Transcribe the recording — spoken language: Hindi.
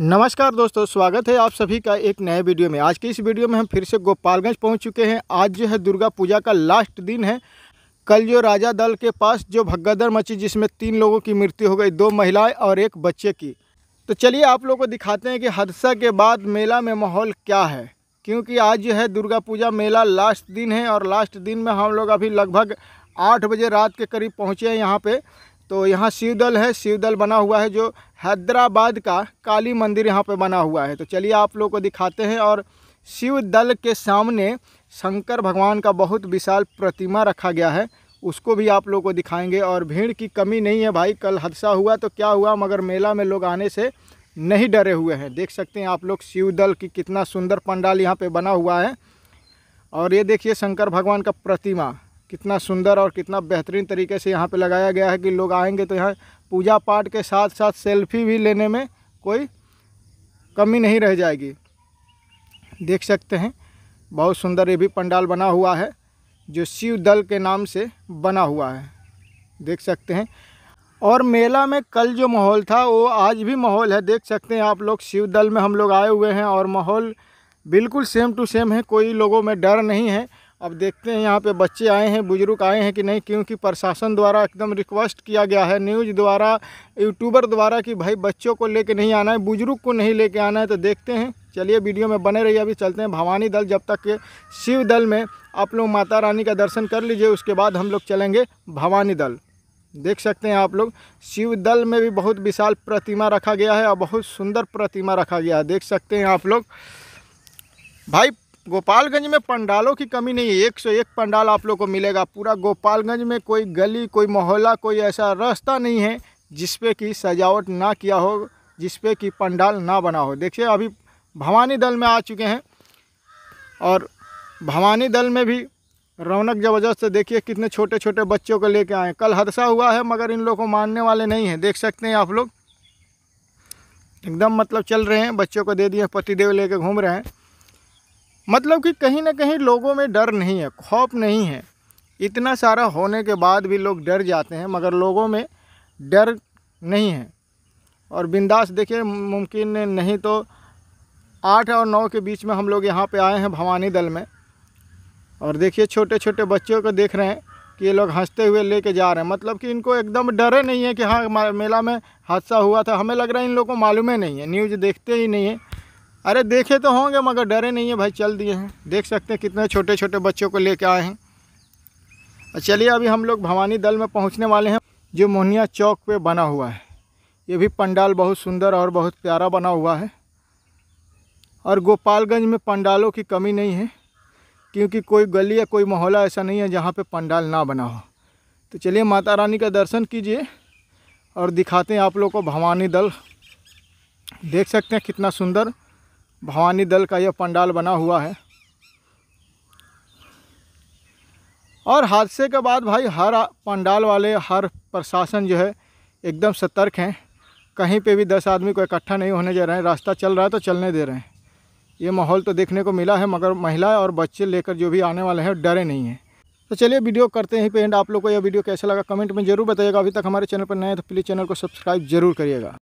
नमस्कार दोस्तों स्वागत है आप सभी का एक नए वीडियो में आज की इस वीडियो में हम फिर से गोपालगंज पहुंच चुके हैं आज जो है दुर्गा पूजा का लास्ट दिन है कल जो राजा दल के पास जो भगदड़ मची जिसमें तीन लोगों की मृत्यु हो गई दो महिलाएं और एक बच्चे की तो चलिए आप लोगों को दिखाते हैं कि हादसा के बाद मेला में माहौल क्या है क्योंकि आज जो है दुर्गा पूजा मेला लास्ट दिन है और लास्ट दिन में हम लोग अभी लगभग आठ बजे रात के करीब पहुँचे हैं यहाँ पर तो यहाँ शिवदल है शिवदल बना हुआ है जो हैदराबाद का काली मंदिर यहाँ पे बना हुआ है तो चलिए आप लोग को दिखाते हैं और शिव दल के सामने शंकर भगवान का बहुत विशाल प्रतिमा रखा गया है उसको भी आप लोग को दिखाएंगे और भीड़ की कमी नहीं है भाई कल हादसा हुआ तो क्या हुआ मगर मेला में लोग आने से नहीं डरे हुए हैं देख सकते हैं आप लोग शिव दल की कितना सुंदर पंडाल यहाँ पर बना हुआ है और ये देखिए शंकर भगवान का प्रतिमा कितना सुंदर और कितना बेहतरीन तरीके से यहाँ पे लगाया गया है कि लोग आएंगे तो यहाँ पूजा पाठ के साथ साथ सेल्फी भी लेने में कोई कमी नहीं रह जाएगी देख सकते हैं बहुत सुंदर ये भी पंडाल बना हुआ है जो शिव दल के नाम से बना हुआ है देख सकते हैं और मेला में कल जो माहौल था वो आज भी माहौल है देख सकते हैं आप लोग शिव दल में हम लोग आए हुए हैं और माहौल बिल्कुल सेम टू सेम है कोई लोगों में डर नहीं है अब देखते हैं यहाँ पे बच्चे आए हैं बुजुर्ग आए हैं कि नहीं क्योंकि प्रशासन द्वारा एकदम रिक्वेस्ट किया गया है न्यूज़ द्वारा यूट्यूबर द्वारा कि भाई बच्चों को लेके नहीं आना है बुजुर्ग को नहीं लेके आना है तो देखते हैं चलिए वीडियो में बने रहिए अभी चलते हैं भवानी दल जब तक के शिव दल में आप लोग माता रानी का दर्शन कर लीजिए उसके बाद हम लोग चलेंगे भवानी दल देख सकते हैं आप लोग शिव दल में भी बहुत विशाल प्रतिमा रखा गया है और बहुत सुंदर प्रतिमा रखा गया है देख सकते हैं आप लोग भाई गोपालगंज में पंडालों की कमी नहीं है एक सौ एक पंडाल आप लोग को मिलेगा पूरा गोपालगंज में कोई गली कोई मोहल्ला कोई ऐसा रास्ता नहीं है जिसपे कि सजावट ना किया हो जिसपे कि पंडाल ना बना हो देखिए अभी भवानी दल में आ चुके हैं और भवानी दल में भी रौनक ज़बरदस्त देखिए कितने छोटे छोटे बच्चों को लेके आए कल हादसा हुआ है मगर इन लोग को मानने वाले नहीं हैं देख सकते हैं आप लोग एकदम मतलब चल रहे हैं बच्चों को दे दिए पतिदेव लेके घूम रहे हैं मतलब कि कहीं ना कहीं लोगों में डर नहीं है खौफ नहीं है इतना सारा होने के बाद भी लोग डर जाते हैं मगर लोगों में डर नहीं है और बिंदास देखिए मुमकिन नहीं तो आठ और नौ के बीच में हम लोग यहाँ पे आए हैं भवानी दल में और देखिए छोटे छोटे बच्चों को देख रहे हैं कि ये लोग हंसते हुए लेके जा रहे हैं मतलब कि इनको एकदम डरे नहीं है कि हाँ मेला में हादसा हुआ था हमें लग रहा है इन लोगों को मालूम ही नहीं है न्यूज़ देखते ही नहीं है अरे देखे तो होंगे मगर डरे नहीं है भाई चल दिए हैं देख सकते हैं कितने छोटे छोटे बच्चों को लेके आए हैं और चलिए अभी हम लोग भवानी दल में पहुंचने वाले हैं जो मोहनिया चौक पे बना हुआ है ये भी पंडाल बहुत सुंदर और बहुत प्यारा बना हुआ है और गोपालगंज में पंडालों की कमी नहीं है क्योंकि कोई गली या कोई मोहल्ला ऐसा नहीं है जहाँ पर पंडाल ना बना हो तो चलिए माता रानी का दर्शन कीजिए और दिखाते हैं आप लोग को भवानी दल देख सकते हैं कितना सुंदर भवानी दल का यह पंडाल बना हुआ है और हादसे के बाद भाई हर पंडाल वाले हर प्रशासन जो है एकदम सतर्क हैं कहीं पे भी दस आदमी को इकट्ठा नहीं होने दे रहे हैं रास्ता चल रहा है तो चलने दे रहे हैं ये माहौल तो देखने को मिला है मगर महिला और बच्चे लेकर जो भी आने वाले हैं डरे नहीं हैं तो चलिए वीडियो करते हैं पे एंड आप लोग को यह वीडियो कैसा लगा कमेंट में जरूर बताइएगा अभी तक हमारे चैनल पर नए हैं तो प्लीज़ चैनल को सब्सक्राइब जरूर करिएगा